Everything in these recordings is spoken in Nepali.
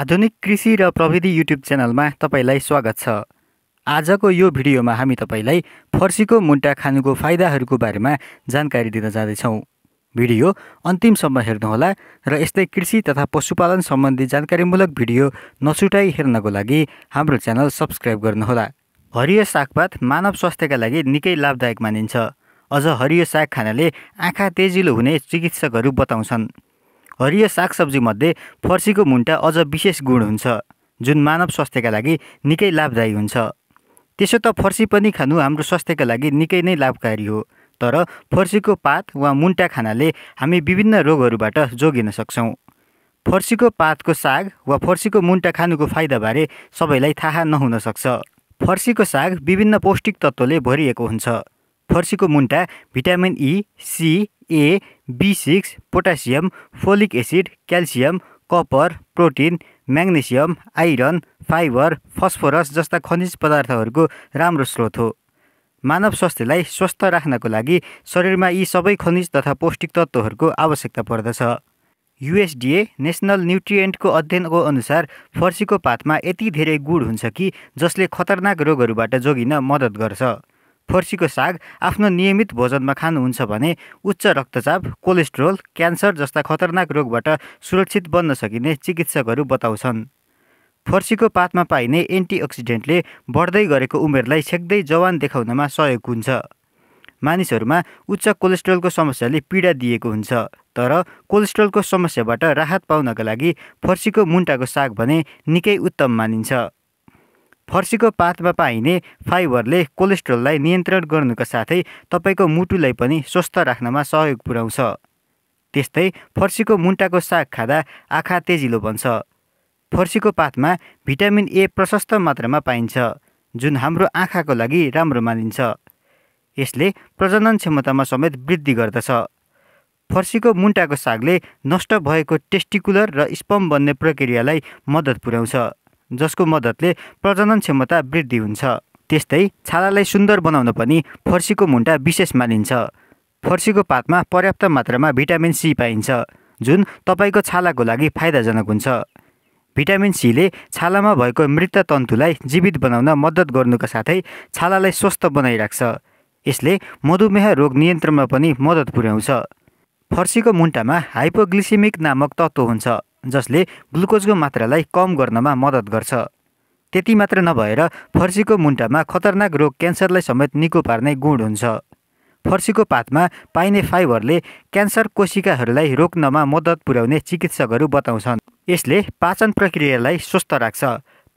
आधुनिक कृषि र प्रविधि युट्युब च्यानलमा तपाईँलाई स्वागत छ आजको यो भिडियोमा हामी तपाईँलाई फर्सीको मुन्टा खानुको फाइदाहरूको बारेमा जानकारी दिन जाँदैछौँ भिडियो अन्तिमसम्म हेर्नुहोला र यस्तै कृषि तथा पशुपालन सम्बन्धी जानकारीमूलक भिडियो नछुटाई हेर्नको लागि हाम्रो च्यानल सब्सक्राइब गर्नुहोला हरियो सागपात मानव स्वास्थ्यका लागि निकै लाभदायक मानिन्छ अझ हरियो साग खानाले आँखा तेजिलो हुने चिकित्सकहरू बताउँछन् हरियो सागसब्जीमध्ये फर्सीको मुन्टा अझ विशेष गुण हुन्छ जुन मानव स्वास्थ्यका लागि निकै लाभदायी हुन्छ त्यसो त फर्सी पनि खानु हाम्रो स्वास्थ्यका लागि निकै नै लाभकारी हो तर फर्सीको पात वा मुन्टा खानाले हामी विभिन्न रोगहरूबाट जोगिन सक्छौँ फर्सीको पातको साग वा फर्सीको मुन्टा खानुको फाइदाबारे सबैलाई थाहा नहुन सक्छ फर्सीको साग विभिन्न पौष्टिक तत्त्वले भरिएको हुन्छ फर्सीको मुन्टा vitamin E e, C A B six potassium folic acid calcium copper protein magnesium iron fibre phosphorus जस्ता खनिज पदार्थहरूको राम्रो स्रोत हो मानव स्वास्थ्यलाई स्वस्थ राख्नको लागि शरीरमा यी सबै खनिज तथा पौष्टिक तत्त्वहरूको आवश्यकता पर्दछ युएसडिए नेसनल न्युट्रिएन्टको अध्ययनको अनुसार फर्सीको पातमा यति धेरै गुड हुन्छ कि जसले खतरनाक रोगहरूबाट जोगिन मद्दत गर्छ फर्सीको साग आफ्नो नियमित भोजनमा खानुहुन्छ भने उच्च रक्तचाप कोलेस्ट्रोल क्यान्सर जस्ता खतरनाक रोगबाट सुरक्षित बन्न सकिने चिकित्सकहरू बताउँछन् फर्सीको पातमा पाइने एन्टिअक्सिडेन्टले बढ्दै गरेको उमेरलाई छेक्दै जवान देखाउनमा सहयोग हुन्छ मानिसहरूमा उच्च कोलेस्ट्रोलको समस्याले पीडा दिएको हुन्छ तर कोलेस्ट्रोलको समस्याबाट राहत पाउनका लागि फर्सीको मुन्टाको साग भने निकै उत्तम मानिन्छ फर्सीको पातमा पाइने फाइबरले कोलेस्ट्रोललाई नियन्त्रण गर्नुका साथै तपाईँको मुटुलाई पनि स्वस्थ राख्नमा सहयोग पुर्याउँछ त्यस्तै फर्सीको मुन्टाको साग खाँदा आँखा तेजिलो बन्छ फर्सीको पातमा भिटामिन ए प्रशस्त मात्रामा पाइन्छ जुन हाम्रो आँखाको लागि राम्रो मानिन्छ यसले प्रजनन क्षमतामा समेत वृद्धि गर्दछ फर्सीको मुन्टाको सागले नष्ट भएको टेस्टिकुलर र स्पम बन्ने प्रक्रियालाई मद्दत पुर्याउँछ जसको मद्दतले प्रजनन क्षमता वृद्धि हुन्छ त्यस्तै छालालाई सुन्दर बनाउन पनि फर्सीको मुन्टा विशेष मानिन्छ फर्सीको पातमा पर्याप्त मात्रामा भिटामिन सी पाइन्छ जुन तपाईँको छालाको लागि फाइदाजनक हुन्छ भिटामिन सीले छालामा भएको मृत तन्तुलाई जीवित बनाउन मद्दत गर्नुका साथै छालालाई स्वस्थ बनाइराख्छ यसले मधुमेह रोग नियन्त्रणमा पनि मद्दत पुर्याउँछ फर्सीको मुन्टामा हाइपोग्लिसिमिक नामक तत्त्व हुन्छ जसले ग्लुकोजको मात्रालाई कम गर्नमा मद्दत गर्छ त्यति मात्र नभएर फर्सीको मुन्टामा खतरनाक रोग क्यान्सरलाई समेत निको पार्ने गुण हुन्छ फर्सीको पातमा पाइने फाइबरले क्यान्सर कोशिकाहरूलाई रोक्नमा मद्दत पुर्याउने चिकित्सकहरू बताउँछन् यसले पाचन प्रक्रियालाई स्वस्थ राख्छ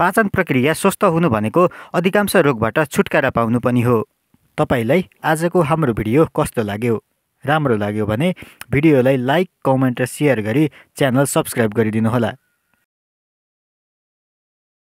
पाचन प्रक्रिया स्वस्थ हुनु भनेको अधिकांश रोगबाट छुटकारा पाउनु पनि हो तपाईँलाई आजको हाम्रो भिडियो कस्तो लाग्यो राम्रो लाग्यो भने भिडियोलाई लाइक कमेन्ट र सेयर गरी च्यानल सब्सक्राइब गरिदिनुहोला